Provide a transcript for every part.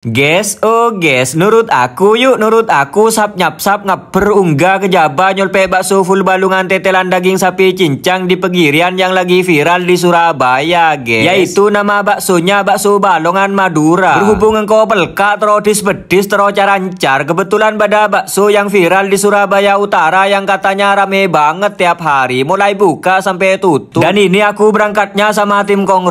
Guys, oh guys, nurut aku yuk, nurut aku sap nyap sap ngaper perungga ke Jaba nyolpe bakso full balungan tetelan daging sapi cincang di pegirian yang lagi viral di Surabaya, guys. Yaitu nama baksonya bakso balongan Madura. Berhubung engkau belka terodis pedis terocarancar, kebetulan pada bakso yang viral di Surabaya Utara yang katanya rame banget tiap hari, mulai buka sampai tutup. Dan ini aku berangkatnya sama tim Kong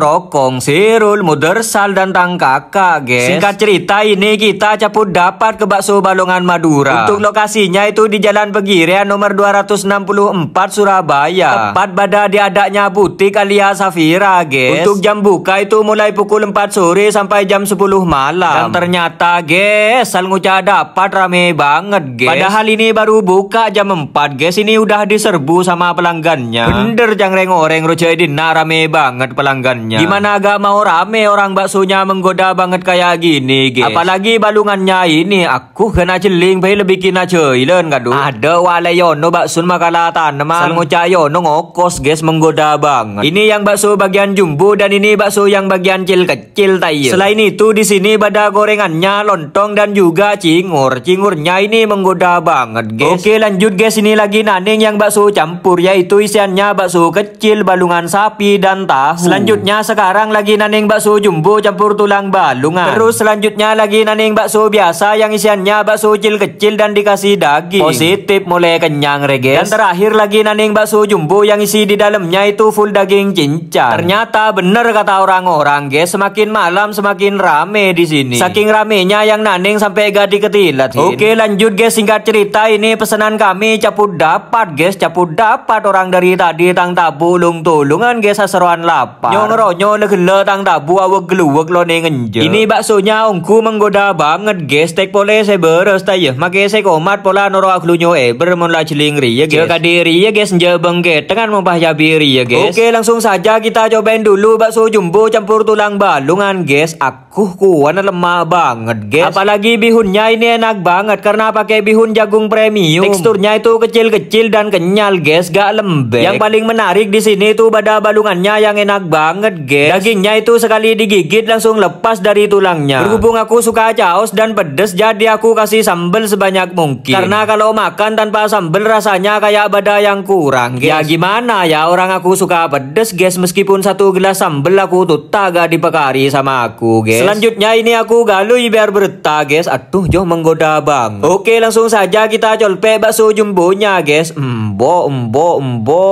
Sirul, Mudersal dan Tangkaka, guys. Singkat cerita kita ini kita caput dapat ke bakso Balongan Madura. Untuk lokasinya itu di Jalan Pegirian nomor 264 Surabaya. Tepat pada diadaknya butik alias Safira, guys. Untuk jam buka itu mulai pukul 4 sore sampai jam 10 malam. Dan ternyata, guys, Salnguca dapat rame banget, guys. Padahal ini baru buka jam 4, guys. Ini udah diserbu sama pelanggannya. Bener jangreng oreng Rojaidin, nah rame banget pelanggannya. Gimana agak mau rame orang baksonya menggoda banget kayak gini, guys. Apalagi balungannya ini aku kena jeling pai lebih kena ceilen gaduh. Ada walayon no bakso makalatan nama ngocayo no ngokos guys menggoda bang. Ini yang bakso bagian jumbo dan ini bakso yang bagian cil kecil tay. Iya. Selain itu di sini pada gorengannya lontong dan juga cingur. Cingurnya ini menggoda banget guys. Oke lanjut guys ini lagi naning yang bakso campur yaitu isiannya bakso kecil balungan sapi dan tahu. Selanjutnya sekarang lagi naning bakso jumbo campur tulang balungan. Terus selanjutnya Selanjutnya lagi naning bakso biasa yang isiannya bakso kecil kecil dan dikasih daging. Positif mulai kenyang reges. Dan terakhir lagi naning bakso jumbo yang isi di dalamnya itu full daging cincang. Ternyata bener kata orang-orang guys, semakin malam semakin rame di sini. Saking ramenya yang naning sampai gak diketilat. Oke lanjut guys singkat cerita ini pesanan kami caput dapat guys, caput dapat orang dari tadi tang tabu lung tulungan guys seruan lapar. Nyong ronyo legele tang tabu awak geluwek lo nengenje. Ini baksonya ongko Aku menggoda banget guys tek pole seber astaya. Ya. Make se komat pola noro aklunyo e eh, bermula cilingri ya guys. Kadiri ya guys jebeng dengan membah jabiri ya guys. Oke langsung saja kita cobain dulu bakso jumbo campur tulang balungan guys. Aku kuat, lemah banget guys. Apalagi bihunnya ini enak banget karena pakai bihun jagung premium. Teksturnya itu kecil-kecil dan kenyal guys, gak lembek. Yang paling menarik di sini itu pada balungannya yang enak banget guys. Dagingnya itu sekali digigit langsung lepas dari tulangnya. Berhubung aku suka caos dan pedes jadi aku kasih sambel sebanyak mungkin. Karena kalau makan tanpa sambel rasanya kayak badan yang kurang, ya guys. Ya gimana ya orang aku suka pedes, guys. Meskipun satu gelas sambel aku tuh gak dipekari sama aku, guys. Selanjutnya ini aku galui biar berita, guys. Aduh, jauh menggoda bang. Oke, langsung saja kita colpe bakso jumbonya, guys. Embo, embo, embo.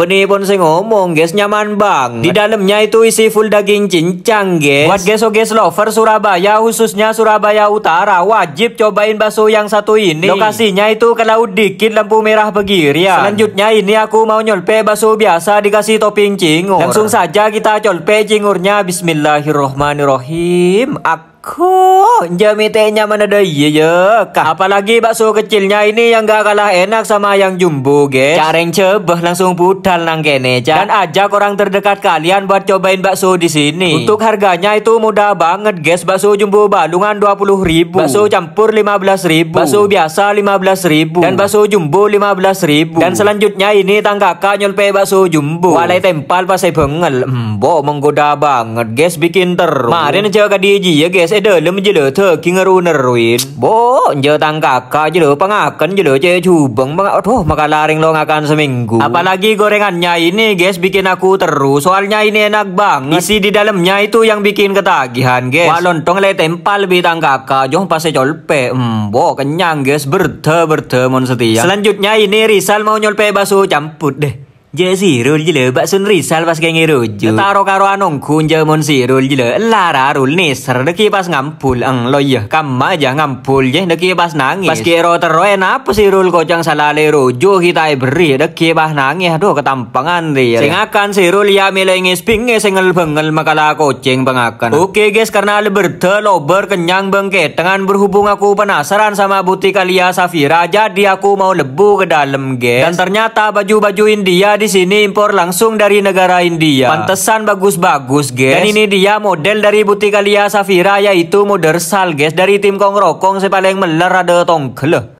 Benih pun sing ngomong, guys. Nyaman bang. Di dalamnya itu isi full daging cincang, guys. Buat guys, oh guys, lover Surabaya khususnya Surabaya Utara wajib cobain bakso yang satu ini. Lokasinya itu ke laut dikit lampu merah ya. Selanjutnya ini aku mau nyolpe bakso biasa dikasih topping cingur. Langsung saja kita colpe cingurnya bismillahirrohmanirrohim. Aku Ko, jamitnya mana dah iya ya. Apalagi bakso kecilnya ini yang gak kalah enak sama yang jumbo, guys. Careng cebah langsung putar nang kene, Cak. Dan ajak orang terdekat kalian buat cobain bakso di sini. Untuk harganya itu mudah banget, guys. Bakso jumbo balungan 20 ribu. Bakso campur 15 ribu. Bakso biasa 15 ribu. Dan bakso jumbo 15 ribu. Dan selanjutnya ini tangga kanyol nyolpe bakso jumbo. Walai tempal pasai bengel. Mbok menggoda banget, guys. Bikin ter. Marin aja ke ya, guys ada lem je lo thơ ki ngaru ruin bo je tang kakak je le pangakan je le je cubeng. bang aduh maka laring lo ngakan seminggu apalagi gorengannya ini guys bikin aku terus soalnya ini enak banget isi di dalamnya itu yang bikin ketagihan guys walontong le tempal bitang kakak jong pas e colpe boh kenyang guys berte berte mon setia selanjutnya ini Rizal mau nyolpe baso campur deh Je Rul bak baksun risal pas kengi rojo. Ya taro karo anong kun Rul sirul Lara rul nisar deki pas ngampul Ang loyah kama aja ngampul je deki pas nangis Pas kiro tero eh, si Rul kocang salale rojo Kita beri deki pas nangis Aduh ketampangan dia Sing si Rul ya milengis pinge singel bengel makala koceng pengakan Oke guys karena le bertelo berkenyang bengke, Dengan berhubung aku penasaran sama butik kalia Safira Jadi aku mau lebu ke dalam guys Dan ternyata baju-baju India di sini impor langsung dari negara India. Pantesan bagus-bagus, guys. Dan ini dia model dari butik Alia Safira yaitu Modersal, guys. Dari tim Kongrokong si paling meler ada tongkel.